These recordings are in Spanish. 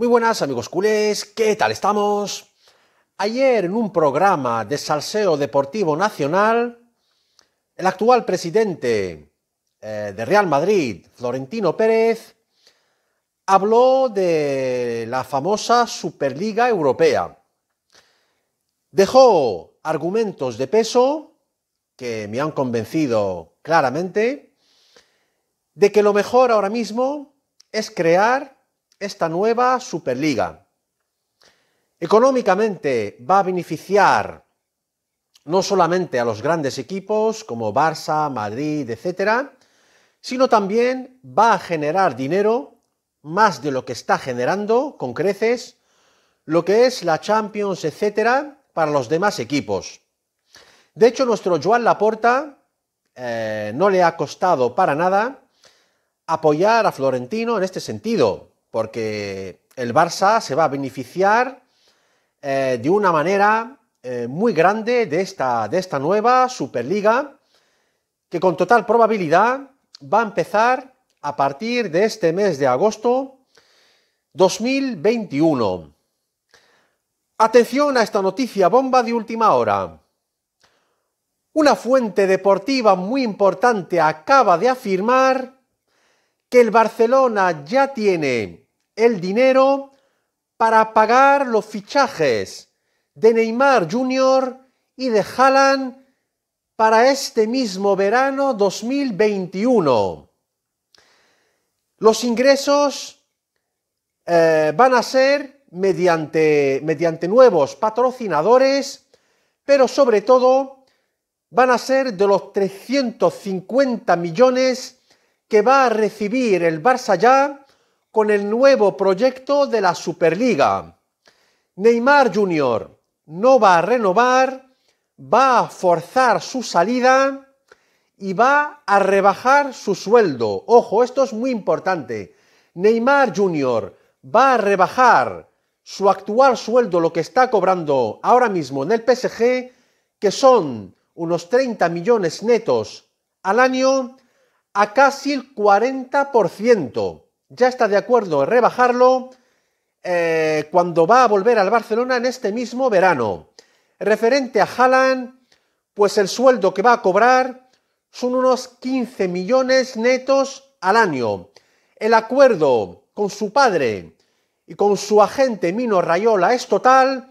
Muy buenas amigos culés, ¿qué tal estamos? Ayer en un programa de Salseo Deportivo Nacional, el actual presidente eh, de Real Madrid, Florentino Pérez, habló de la famosa Superliga Europea. Dejó argumentos de peso que me han convencido claramente de que lo mejor ahora mismo es crear esta nueva Superliga. Económicamente va a beneficiar no solamente a los grandes equipos como Barça, Madrid, etcétera, sino también va a generar dinero más de lo que está generando con creces lo que es la Champions, etcétera, para los demás equipos. De hecho, nuestro Joan Laporta eh, no le ha costado para nada apoyar a Florentino en este sentido porque el Barça se va a beneficiar eh, de una manera eh, muy grande de esta, de esta nueva Superliga, que con total probabilidad va a empezar a partir de este mes de agosto 2021. Atención a esta noticia bomba de última hora. Una fuente deportiva muy importante acaba de afirmar que el Barcelona ya tiene el dinero para pagar los fichajes de Neymar Jr. y de Haaland para este mismo verano 2021. Los ingresos eh, van a ser mediante, mediante nuevos patrocinadores, pero sobre todo van a ser de los 350 millones que va a recibir el Barça ya con el nuevo proyecto de la Superliga. Neymar Jr. no va a renovar, va a forzar su salida y va a rebajar su sueldo. Ojo, esto es muy importante. Neymar Jr. va a rebajar su actual sueldo, lo que está cobrando ahora mismo en el PSG, que son unos 30 millones netos al año, a casi el 40% ya está de acuerdo en rebajarlo eh, cuando va a volver al Barcelona en este mismo verano. Referente a Haaland, pues el sueldo que va a cobrar son unos 15 millones netos al año. El acuerdo con su padre y con su agente Mino Rayola es total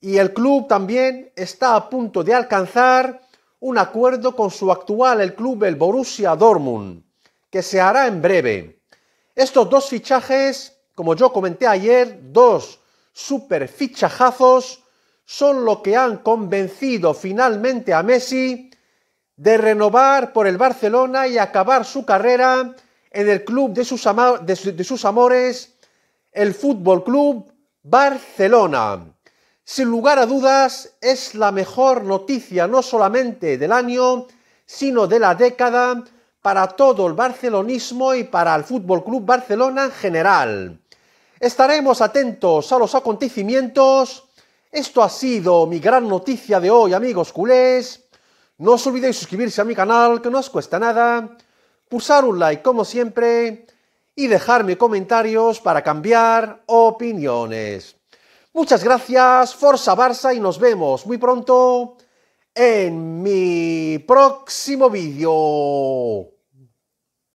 y el club también está a punto de alcanzar un acuerdo con su actual el club el Borussia Dortmund, que se hará en breve. Estos dos fichajes, como yo comenté ayer, dos super fichajazos, son lo que han convencido finalmente a Messi de renovar por el Barcelona y acabar su carrera en el club de sus, amores, el Fútbol Club Barcelona. Sin lugar a dudas, es la mejor noticia no solamente del año, sino de la década para todo el barcelonismo y para el Fútbol Club Barcelona en general. Estaremos atentos a los acontecimientos. Esto ha sido mi gran noticia de hoy, amigos culés. No os olvidéis suscribirse a mi canal, que no os cuesta nada, pulsar un like como siempre y dejarme comentarios para cambiar opiniones. Muchas gracias, Forza Barça y nos vemos muy pronto en mi próximo vídeo.